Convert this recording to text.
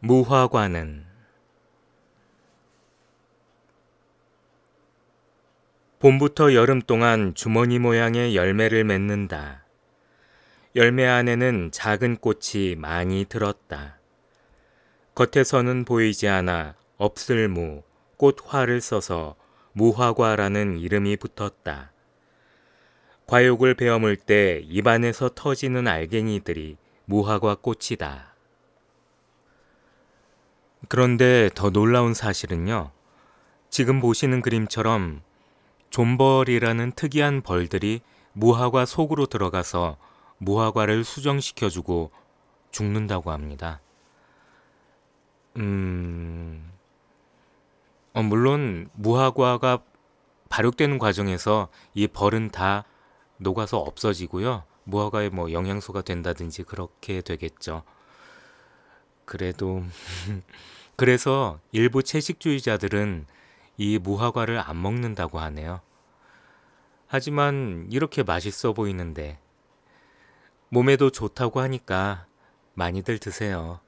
무화과는 봄부터 여름 동안 주머니 모양의 열매를 맺는다. 열매 안에는 작은 꽃이 많이 들었다. 겉에서는 보이지 않아 없을무, 꽃화를 써서 무화과라는 이름이 붙었다. 과육을 베어물 때 입안에서 터지는 알갱이들이 무화과 꽃이다. 그런데 더 놀라운 사실은요. 지금 보시는 그림처럼 존벌이라는 특이한 벌들이 무화과 속으로 들어가서 무화과를 수정시켜주고 죽는다고 합니다. 음, 어, 물론 무화과가 발육되는 과정에서 이 벌은 다 녹아서 없어지고요. 무화과에 뭐 영양소가 된다든지 그렇게 되겠죠. 그래도 그래서 일부 채식주의자들은 이 무화과를 안 먹는다고 하네요. 하지만 이렇게 맛있어 보이는데 몸에도 좋다고 하니까 많이들 드세요.